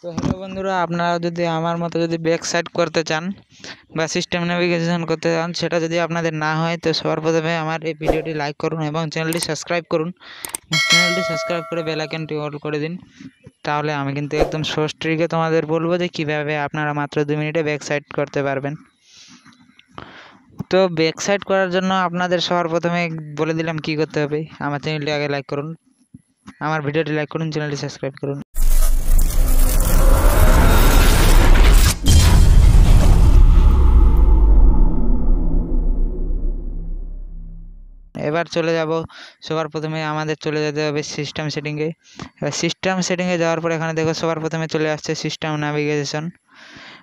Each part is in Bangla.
তো হ্যালো বন্ধুরা আপনারা যদি আমার মতো যদি ব্যাক সাইড করতে চান বা সিস্টেম নেভিগেশন করতে চান সেটা যদি আপনাদের না হয় তো সবার প্রথমে আমার এই ভিডিওটি লাইক করুন এবং চ্যানেলটি সাবস্ক্রাইব করুন চ্যানেলটি সাবস্ক্রাইব করে বেলাইকনটি অল করে দিন তাহলে আমি কিন্তু একদম শর্ট ট্রিকে তোমাদের বলবো যে কিভাবে আপনারা মাত্র দু মিনিটে ব্যাক সাইড করতে পারবেন তো ব্যাক সাইড করার জন্য আপনাদের সবার প্রথমে বলে দিলাম কি করতে হবে আমার চ্যানেলটি আগে লাইক করুন আমার ভিডিওটি লাইক করুন চ্যানেলটি সাবস্ক্রাইব করুন এবার চলে যাব সবার প্রথমে আমাদের চলে যেতে হবে সিস্টেম সেটিংয়ে এবার সিস্টেম সেটিংয়ে যাওয়ার পরে এখানে দেখো সবার প্রথমে চলে আসছে সিস্টেম নাভিগেশন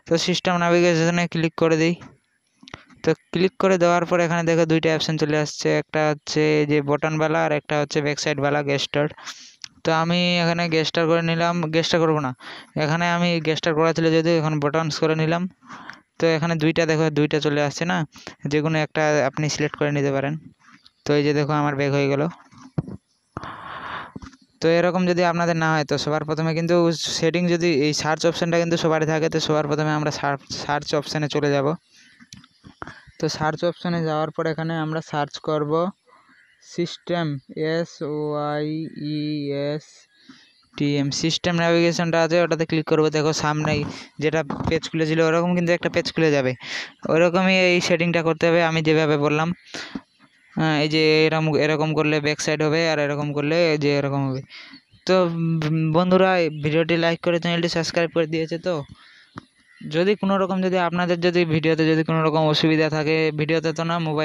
তো সিস্টেম নাভিগেশনে ক্লিক করে দিই তো ক্লিক করে দেওয়ার পর এখানে দেখো দুইটা অপশান চলে আসছে একটা হচ্ছে যে বটনওয়ালা আর একটা হচ্ছে ব্যাকসাইডওয়ালা গেস্টার তো আমি এখানে গেস্টার করে নিলাম গেস্টার করবো না এখানে আমি গেস্টার করা ছিল যদিও এখন বটনস করে নিলাম তো এখানে দুইটা দেখো দুইটা চলে আসছে না যে কোনো একটা আপনি সিলেক্ট করে নিতে পারেন তো এই যে দেখো আমার বেগ হয়ে গেল তো এরকম যদি আপনাদের না হয় তো সবার প্রথমে কিন্তু সেটিং যদি এই সার্চ অপশানটা কিন্তু সবারই থাকে তো সবার প্রথমে আমরা সার্চ অপশানে চলে যাব তো সার্চ অপশানে যাওয়ার পর এখানে আমরা সার্চ করব system S Y E S T M system ন্যাভিগেশনটা আছে ওটাতে ক্লিক করবো দেখো সামনে যেটা পেজ খুলেছিল ওরকম কিন্তু একটা পেজ খুলে যাবে ওরকমই এই সেটিংটা করতে হবে আমি যেভাবে বললাম হ্যাঁ, এই যে এরকম এরকম করলে ব্যাক সাইড হবে আর এরকম করলে যে এরকম হবে তো বন্ধুরা ভিডিওটি লাইক করে চ্যানেলটি সাবস্ক্রাইব করে দিয়েছে তো যদি কোনো রকম যদি আপনাদের যদি ভিডিওতে যদি কোনো রকম অসুবিধা থাকে ভিডিওতে তো না মোবাইল